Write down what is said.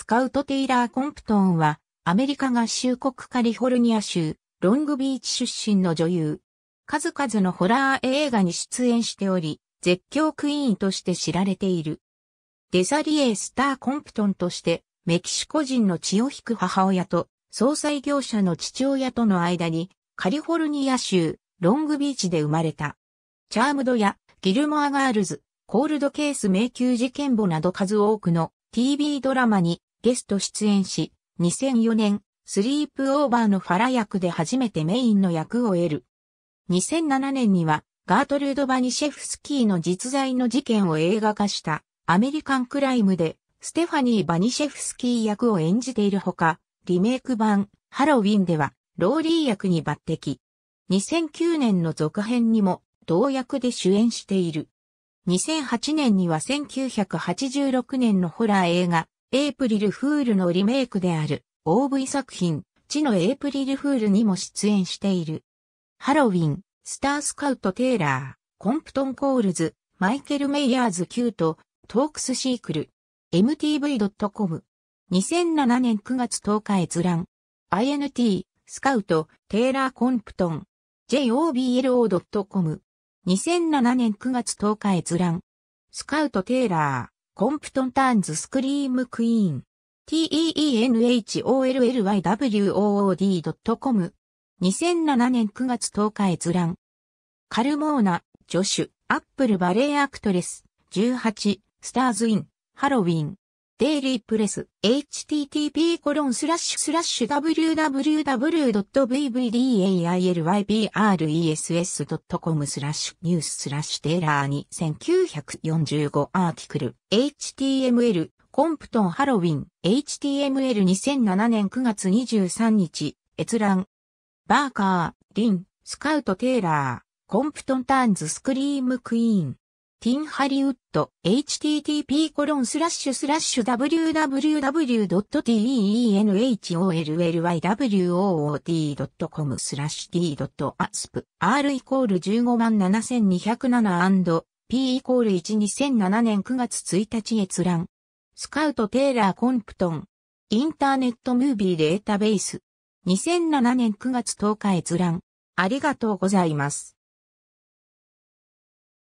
スカウト・テイラー・コンプトンは、アメリカ合衆国カリフォルニア州、ロングビーチ出身の女優。数々のホラー映画に出演しており、絶叫クイーンとして知られている。デサリエ・スター・コンプトンとして、メキシコ人の血を引く母親と、総裁業者の父親との間に、カリフォルニア州、ロングビーチで生まれた。チャームドや、ギルモア・ガールズ、コールドケース迷宮事件簿など数多くの TV ドラマにゲスト出演し、2004年、スリープオーバーのファラ役で初めてメインの役を得る。2007年には、ガートルード・バニシェフスキーの実在の事件を映画化したアメリカンクライムでステファニー・バニシェフスキー役を演じているほか、リメイク版ハロウィンではローリー役に抜擢。2009年の続編にも同役で主演している。2008年には1986年のホラー映画エイプリルフールのリメイクである OV 作品、地のエイプリルフールにも出演している。ハロウィン、スタースカウト・テイラー、コンプトン・コールズ、マイケル・メイヤーズ・キュート、トークス・シークル、mtv.com。2007年9月10日閲覧。INT、スカウト、テイラー・コンプトン。joblo.com。2007年9月10日閲覧。スカウト・テイラー。コンプトンターンズスクリームクイーン。teenhollywood.com 2007年9月10日閲覧。カルモーナ、助手、アップルバレエアクトレス、18、スターズイン、ハロウィン。デイリープレス、http://www.vvdailybres.com スラッシュニューススラッシュテーラー2945アーティクル、html、コンプトンハロウィン、html2007 年9月23日、閲覧。バーカー、リン、スカウトテーラー、コンプトンターンズスクリームクイーン。ティンハリウッド http コロンスラッシュスラッシュ www.teenhollywood.com スラッシュ t.asp r イコール15万7207 p イコール1 2007年9月1日閲覧スカウトテイラーコンプトンインターネットムービーデータベース2007年9月10日閲覧ありがとうございます。